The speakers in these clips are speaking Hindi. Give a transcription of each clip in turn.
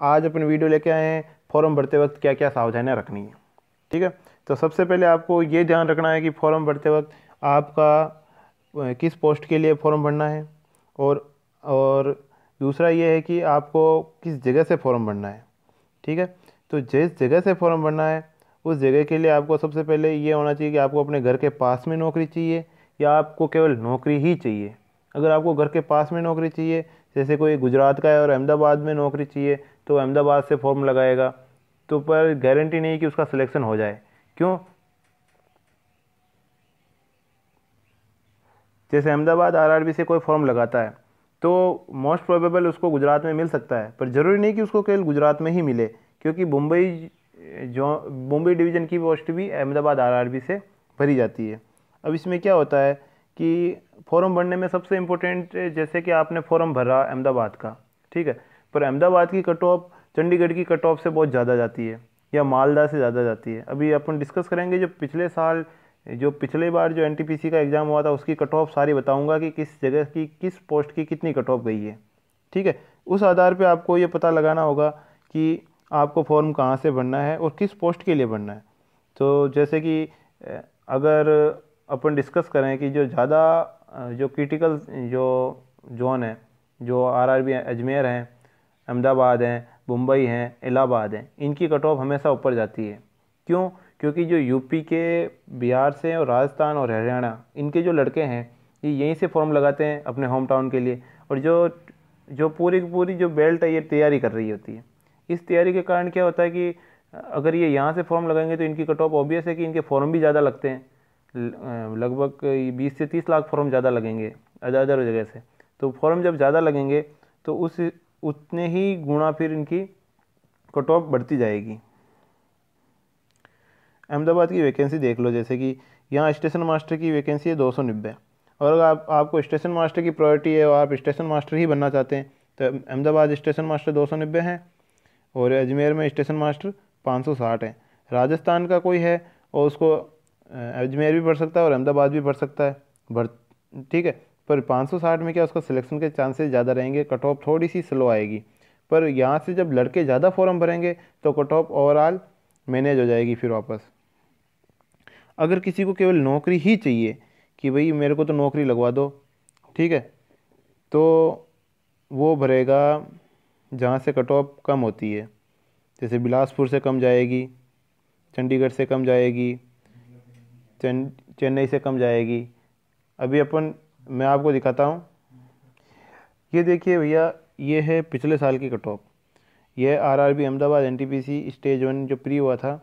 आज अपन वीडियो लेके आए हैं फॉर्म भरते वक्त क्या क्या सावधानियाँ रखनी है ठीक है तो सबसे पहले आपको ये ध्यान रखना है कि फॉर्म भरते वक्त आपका किस पोस्ट के लिए फॉर्म भरना है और और दूसरा ये है कि आपको किस जगह से फॉर्म भरना है ठीक है तो जिस जगह से फॉर्म भरना है उस जगह के लिए आपको सबसे पहले ये होना चाहिए कि आपको अपने घर के पास में नौकरी चाहिए या आपको केवल नौकरी ही चाहिए अगर आपको घर के पास में नौकरी चाहिए जैसे कोई गुजरात का है और अहमदाबाद में नौकरी चाहिए तो अहमदाबाद से फॉर्म लगाएगा तो पर गारंटी नहीं कि उसका सिलेक्शन हो जाए क्यों जैसे अहमदाबाद आरआरबी से कोई फॉर्म लगाता है तो मोस्ट प्रोबेबल उसको गुजरात में मिल सकता है पर ज़रूरी नहीं कि उसको केवल गुजरात में ही मिले क्योंकि मुंबई जो मुंबई डिवीज़न की पोस्ट भी अहमदाबाद आरआरबी से भरी जाती है अब इसमें क्या होता है कि फॉर्म भरने में सबसे इम्पोर्टेंट जैसे कि आपने फॉर्म भरा अहमदाबाद का ठीक है पर अहमदाबाद की कट ऑफ चंडीगढ़ की कट ऑफ से बहुत ज़्यादा जाती है या मालदा से ज़्यादा जाती है अभी अपन डिस्कस करेंगे जो पिछले साल जो पिछले बार जो एन का एग्ज़ाम हुआ था उसकी कट ऑफ सारी बताऊँगा कि किस जगह की किस पोस्ट की कितनी कट ऑफ गई है ठीक है उस आधार पर आपको ये पता लगाना होगा कि आपको फॉर्म कहाँ से भरना है और किस पोस्ट के लिए भरना है तो जैसे कि अगर अपन डिस्कस करें कि जो ज़्यादा जो क्रिटिकल जो जोन है जो आर आर बी अजमेर हैं अहमदाबाद हैं मुंबई हैं इलाहाबाद हैं इनकी कट ऑफ हमेशा ऊपर जाती है क्यों क्योंकि जो यूपी के बिहार से और राजस्थान और हरियाणा इनके जो लड़के हैं ये यहीं से फॉर्म लगाते हैं अपने होम टाउन के लिए और जो जो पूरी की पूरी जो बेल्ट है ये तैयारी कर रही होती है इस तैयारी के कारण क्या होता है कि अगर ये यहाँ से फॉर्म लगाएंगे तो इनकी कट ऑफ ऑबियस है कि इनके फॉर्म भी ज़्यादा लगते हैं लगभग बीस से तीस लाख फॉर्म ज़्यादा लगेंगे अदर अदर जगह से तो फॉर्म जब ज़्यादा लगेंगे तो उस उतने ही गुणा फिर इनकी कट ऑफ बढ़ती जाएगी अहमदाबाद की वैकेंसी देख लो जैसे कि यहाँ स्टेशन मास्टर की वैकेंसी है दो सौ नब्बे और अगर आप आपको स्टेशन मास्टर की प्रायोरिटी है और आप स्टेशन मास्टर ही बनना चाहते हैं तो अहमदाबाद स्टेशन मास्टर दो सौ नब्बे हैं और अजमेर में स्टेशन मास्टर पाँच सौ साठ है राजस्थान का कोई है और उसको अजमेर भी पढ़ सकता है और अहमदाबाद भी पढ़ सकता है भर ठीक है पर 560 में क्या उसका सिलेक्शन के चांसेस ज़्यादा रहेंगे कट ऑफ थोड़ी सी स्लो आएगी पर यहाँ से जब लड़के ज़्यादा फॉर्म भरेंगे तो कट ऑफ ओवरऑल मैनेज हो जाएगी फिर वापस अगर किसी को केवल नौकरी ही चाहिए कि भाई मेरे को तो नौकरी लगवा दो ठीक है तो वो भरेगा जहाँ से कट ऑफ कम होती है जैसे बिलासपुर से कम जाएगी चंडीगढ़ से कम जाएगी चेन्नई से कम जाएगी अभी अपन मैं आपको दिखाता हूँ ये देखिए भैया ये है पिछले साल की कट ऑफ ये R R B Ahmedabad N T P C stage one जो प्री हुआ था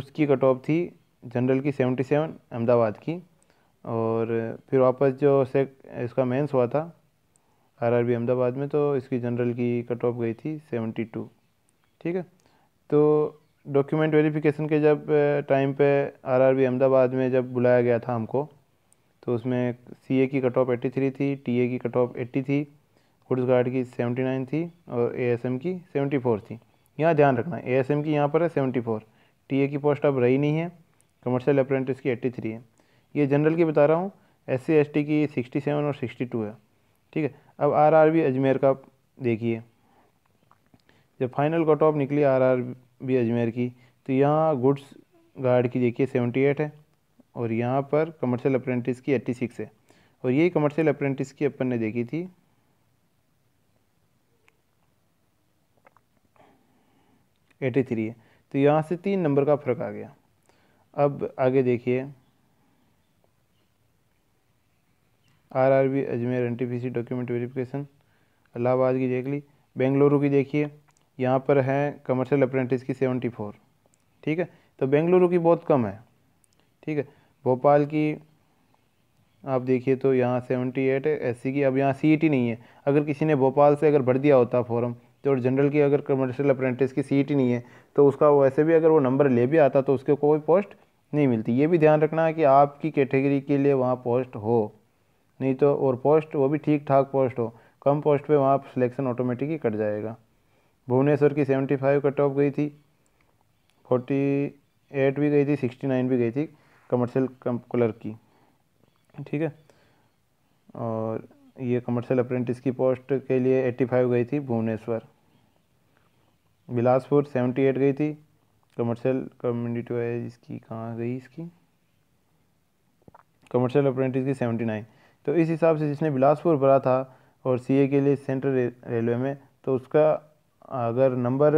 उसकी कट ऑफ थी जनरल की सेवेंटी सेवन अहमदाबाद की और फिर वापस जो सेक इसका मेंस हुआ था आर आर बी अहमदाबाद में तो इसकी जनरल की कट ऑफ गई थी सेवेंटी टू ठीक है तो डॉक्यूमेंट वेरिफिकेशन के जब टाइम पे आरआरबी अहमदाबाद में जब बुलाया गया था हमको तो उसमें सी ए की कट ऑफ एट्टी थ्री थी टी ए की कट ऑफ एट्टी थी गुड्स गार्ड की सेवेंटी नाइन थी और ए एस एम की सेवेंटी फोर थी यहाँ ध्यान रखना ए एस एम की यहाँ पर है सेवेंटी फोर टी ए की पोस्ट अब रही नहीं है कमर्शियल अप्रेंटिस की एट्टी थ्री है ये जनरल की बता रहा हूँ एस सी एस टी की सिक्सटी सेवन और सिक्सटी टू है ठीक है अब आर आर बी अजमेर का देखिए जब फाइनल कट ऑफ निकली आर आर बी अजमेर की तो यहाँ गुड्स गार्ड की देखिए सेवेंटी एट है और यहाँ पर कमर्शियल अप्रेंटिस की एट्टी सिक्स है और ये कमर्शियल अप्रेंटिस की अपन ने देखी थी एटी थ्री है तो यहाँ से तीन नंबर का फ़र्क आ गया अब आगे देखिए R R B Ajmer N T P C document verification Allahabad की देख ली बेंगलुरु की देखिए यहाँ पर है कमर्शियल अप्रेंटिस की सेवेंटी फोर ठीक है तो बेंगलुरु की बहुत कम है ठीक है भोपाल की आप देखिए तो यहाँ सेवेंटी एट है एस की अब यहाँ सी e नहीं है अगर किसी ने भोपाल से अगर भर दिया होता फॉर्म तो जनरल की अगर कमर्शियल अप्रेंटिस की सीट e नहीं है तो उसका वैसे भी अगर वो नंबर ले भी आता तो उसके कोई पोस्ट नहीं मिलती ये भी ध्यान रखना है कि आपकी कैटेगरी के लिए वहाँ पोस्ट हो नहीं तो और पोस्ट वो भी ठीक ठाक पोस्ट हो कम पोस्ट पे वहाँ सिलेक्शन ऑटोमेटिक ही कट जाएगा भुवनेश्वर की सेवेंटी फाइव कट ऑफ गई थी फोर्टी एट भी गई थी सिक्सटी नाइन भी गई थी कमर्शियल कलर की ठीक है और ये कमर्शियल अप्रेंटिस की पोस्ट के लिए एट्टी फाइव गई थी भुवनेश्वर बिलासपुर सेवेंटी एट गई थी कमर्शियल कम्युनिटी वाइज इसकी कहाँ गई इसकी कमर्शियल अप्रेंटिस की सेवेंटी नाइन तो इस हिसाब से जिसने बिलासपुर भरा था और सीए के लिए सेंट्रल रेलवे में तो उसका अगर नंबर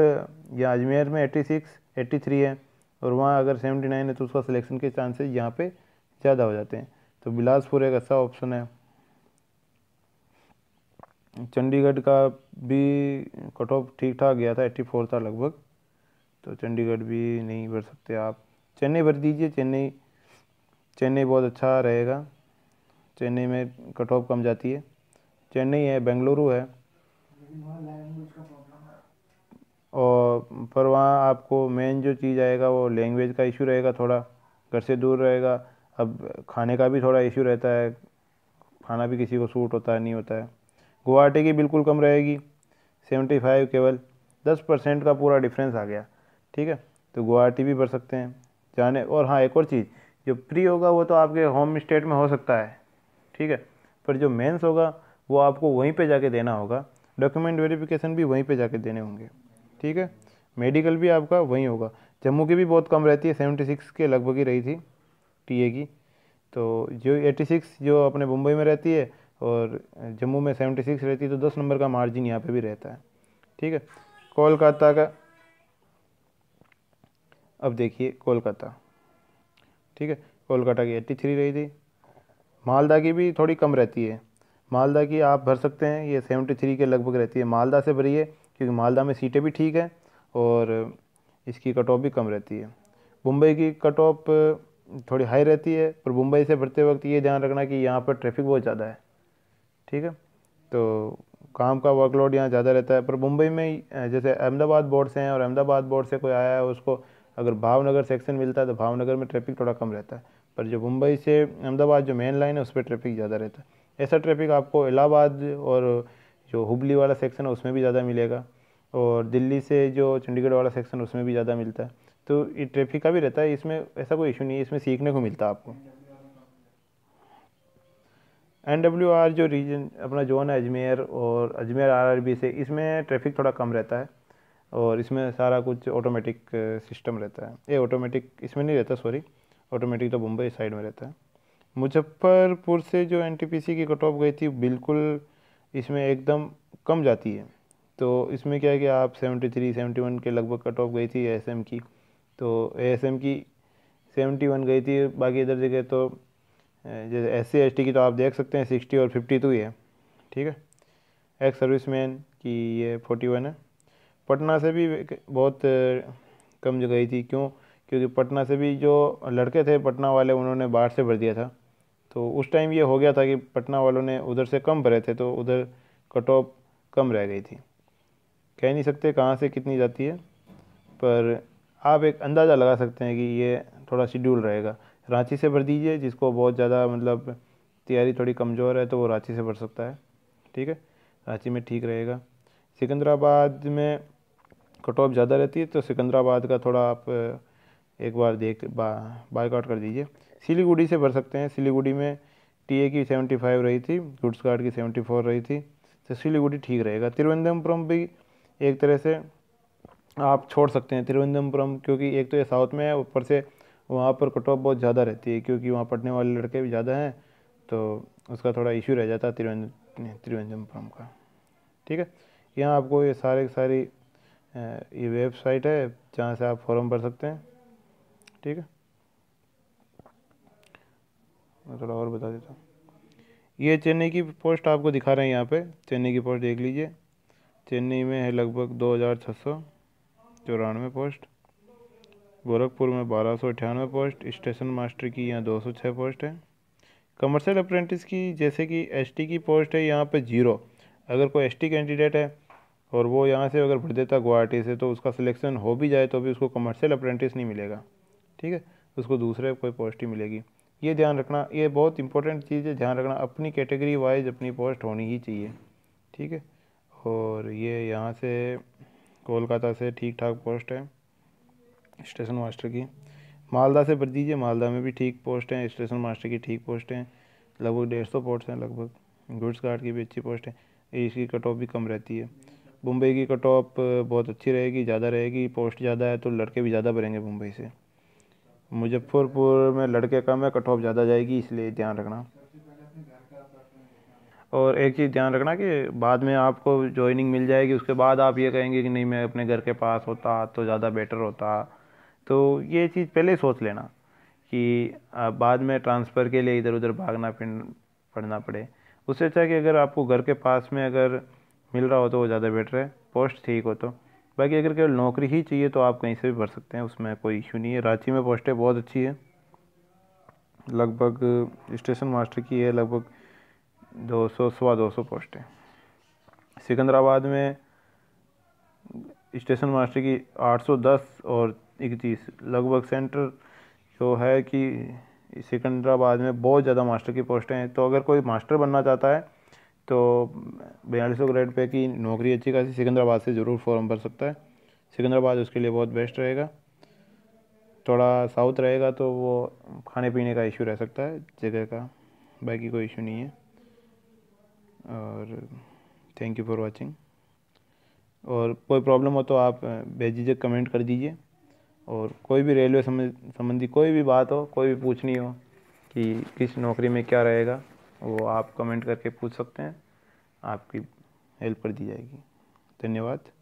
या अजमेर में एट्टी सिक्स एट्टी थ्री है और वहाँ अगर सेवेंटी नाइन है तो उसका सिलेक्शन के चांसेस यहाँ पे ज़्यादा हो जाते हैं तो बिलासपुर एक अच्छा ऑप्शन है चंडीगढ़ का भी कट ऑफ ठीक ठाक गया था एट्टी फोर था लगभग तो चंडीगढ़ भी नहीं भर सकते आप चेन्नई भर दीजिए चेन्नई चेन्नई बहुत अच्छा रहेगा चेन्नई में कट ऑफ कम जाती है चेन्नई है बेंगलुरु है पर वहाँ आपको मेन जो चीज़ आएगा वो लैंग्वेज का इशू रहेगा थोड़ा घर से दूर रहेगा अब खाने का भी थोड़ा इशू रहता है खाना भी किसी को सूट होता है नहीं होता है गुवाहाटी की बिल्कुल कम रहेगी सेवेंटी फाइव केवल दस परसेंट का पूरा डिफरेंस आ गया ठीक है तो गुवाहाटी भी भर सकते हैं जाने और हाँ एक और चीज़ जो प्री होगा वो तो आपके होम स्टेट में हो सकता है ठीक है पर जो मेंस होगा वो आपको वहीं पे जाके देना होगा डॉक्यूमेंट वेरिफिकेशन भी वहीं पे जाके देने होंगे ठीक है मेडिकल भी आपका वहीं होगा जम्मू की भी बहुत कम रहती है सेवेंटी सिक्स के लगभग ही रही थी टीए की तो जो एट्टी सिक्स जो अपने मुंबई में रहती है और जम्मू में सेवेंटी सिक्स रहती है तो दस नंबर का मार्जिन यहाँ पे भी रहता है ठीक है कोलकाता का अब देखिए कोलकाता ठीक है कोलकाता की एट्टी थ्री रही थी मालदा की भी थोड़ी कम रहती है मालदा की आप भर सकते हैं ये सेवेंटी थ्री के लगभग रहती है मालदा से भरी है क्योंकि मालदा में सीटें भी ठीक हैं और इसकी कट ऑफ भी कम रहती है मुंबई की कट ऑफ थोड़ी हाई रहती है पर मुंबई से भरते वक्त ये ध्यान रखना कि यहाँ पर ट्रैफिक बहुत ज़्यादा है ठीक है तो काम का वर्कलोड यहाँ ज़्यादा रहता है पर मुंबई में जैसे अहमदाबाद बोर्ड से हैं और अहमदाबाद बोर्ड से कोई आया है उसको अगर भावनगर सेक्शन मिलता है तो भावनगर में ट्रैफिक थोड़ा कम रहता है पर जो मुंबई से अहमदाबाद जो मेन लाइन है उस पर ट्रैफिक ज़्यादा रहता है ऐसा ट्रैफिक आपको इलाहाबाद और जो हुबली वाला सेक्शन है उसमें भी ज़्यादा मिलेगा और दिल्ली से जो चंडीगढ़ वाला सेक्शन उसमें भी ज़्यादा मिलता है तो ये ट्रैफिक का भी रहता है इसमें ऐसा कोई इशू नहीं है इसमें सीखने को मिलता है आपको एन डब्ल्यू आर जो रीजन अपना जोन है अजमेर और अजमेर आर आर बी से इसमें ट्रैफिक थोड़ा कम रहता है और इसमें सारा कुछ ऑटोमेटिक सिस्टम रहता है ये ऑटोमेटिक इसमें नहीं रहता सॉरी ऑटोमेटिक तो मुंबई साइड में रहता है मुजफ्फरपुर से जो एन टी पी सी की कट ऑफ गई थी बिल्कुल इसमें एकदम कम जाती है तो इसमें क्या है कि आप 73, 71 के लगभग कट ऑफ गई थी एएसएम की तो एएसएम की 71 गई थी बाकी इधर जगह तो जैसे एस सी की तो आप देख सकते हैं 60 और 52 ही तो है ठीक है एक्स सर्विसमैन की ये 41 है पटना से भी बहुत कम गई थी क्यों क्योंकि पटना से भी जो लड़के थे पटना वाले उन्होंने बाढ़ से भर दिया था तो उस टाइम ये हो गया था कि पटना वालों ने उधर से कम भरे थे तो उधर कट ऑफ कम रह गई थी कह नहीं सकते कहाँ से कितनी जाती है पर आप एक अंदाज़ा लगा सकते हैं कि ये थोड़ा शेड्यूल रहेगा रांची से भर दीजिए जिसको बहुत ज़्यादा मतलब तैयारी थोड़ी कमज़ोर है तो वो रांची से भर सकता है ठीक है रांची में ठीक रहेगा सिकंदराबाद में कट ऑफ ज़्यादा रहती है तो सिकंदराबाद का थोड़ा आप एक बार देख बा बाइकआउट कर दीजिए सिलीगुड़ी से भर सकते हैं सिलीगुड़ी में टीए की 75 रही थी गुड्स कार्ड की 74 रही थी तो सिलीगुड़ी ठीक रहेगा तिरुवनंतपुरम भी एक तरह से आप छोड़ सकते हैं तिरुवनंतपुरम क्योंकि एक तो ये साउथ में है ऊपर से वहाँ पर कट ऑफ बहुत ज़्यादा रहती है क्योंकि वहाँ पढ़ने वाले लड़के भी ज़्यादा हैं तो उसका थोड़ा इशू रह जाता है तिरुवनंतपुरम का ठीक है यहाँ आपको ये सारे सारी ये वेबसाइट है जहाँ से आप फॉर्म भर सकते हैं ठीक है मैं थोड़ा और बता देता हूँ ये चेन्नई की पोस्ट आपको दिखा रहे हैं यहाँ पे चेन्नई की पोस्ट देख लीजिए चेन्नई में है लगभग दो हज़ार छः सौ चौरानवे पोस्ट गोरखपुर में बारह सौ अठानवे पोस्ट स्टेशन मास्टर की यहाँ दो सौ छः पोस्ट है कमर्शियल अप्रेंटिस की जैसे कि एसटी की पोस्ट है यहाँ पे जीरो अगर कोई एसटी कैंडिडेट है और वो यहाँ से अगर भर देता गुवाहाटी से तो उसका सिलेक्शन हो भी जाए तो भी उसको कमर्शियल अप्रेंटिस नहीं मिलेगा ठीक है उसको दूसरे कोई पोस्ट ही मिलेगी ये ध्यान रखना ये बहुत इंपॉर्टेंट चीज़ है ध्यान रखना अपनी कैटेगरी वाइज अपनी पोस्ट होनी ही चाहिए ठीक है और ये यहाँ से कोलकाता से ठीक ठाक पोस्ट है स्टेशन मास्टर की मालदा से भर दीजिए मालदा में भी ठीक पोस्ट हैं स्टेशन मास्टर की ठीक पोस्ट हैं लगभग डेढ़ सौ पोस्ट हैं लगभग गुड्स गार्ड की भी अच्छी पोस्ट है इसकी कट ऑफ भी कम रहती है मुंबई की कट ऑफ बहुत अच्छी रहेगी ज़्यादा रहेगी पोस्ट ज़्यादा है तो लड़के भी ज़्यादा भरेंगे मुंबई से मुजफ्फरपुर में लड़के कम है कट ऑफ ज़्यादा जाएगी इसलिए ध्यान रखना और एक चीज़ ध्यान रखना कि बाद में आपको जॉइनिंग मिल जाएगी उसके बाद आप ये कहेंगे कि नहीं मैं अपने घर के पास होता तो ज़्यादा बेटर होता तो ये चीज़ पहले सोच लेना कि बाद में ट्रांसफ़र के लिए इधर उधर भागना फिर पड़ना पड़े उससे अच्छा कि अगर आपको घर के पास में अगर मिल रहा हो तो वो ज़्यादा बेटर है पोस्ट ठीक हो तो बाकी अगर केवल नौकरी ही चाहिए तो आप कहीं से भी भर सकते हैं उसमें कोई इशू नहीं है रांची में पोस्टें बहुत अच्छी है लगभग स्टेशन मास्टर की है लगभग दो सौ सवा दो सौ पोस्टें सिकंदराबाद में स्टेशन मास्टर की आठ सौ दस और इकतीस लगभग सेंटर जो है कि सिकंदराबाद में बहुत ज़्यादा मास्टर की पोस्टें हैं तो अगर कोई मास्टर बनना चाहता है तो बयालीस ग्रेड पे की नौकरी अच्छी खासी सिकंदराबाद से ज़रूर फॉर्म भर सकता है सिकंदराबाद उसके लिए बहुत बेस्ट रहेगा थोड़ा साउथ रहेगा तो वो खाने पीने का इशू रह सकता है जगह का बाकी कोई इशू नहीं है और थैंक यू फॉर वाचिंग और कोई प्रॉब्लम हो तो आप भेजीजिए कमेंट कर दीजिए और कोई भी रेलवे संबंधी कोई भी बात हो कोई भी पूछनी हो कि किस नौकरी में क्या रहेगा वो आप कमेंट करके पूछ सकते हैं आपकी हेल्प कर दी जाएगी धन्यवाद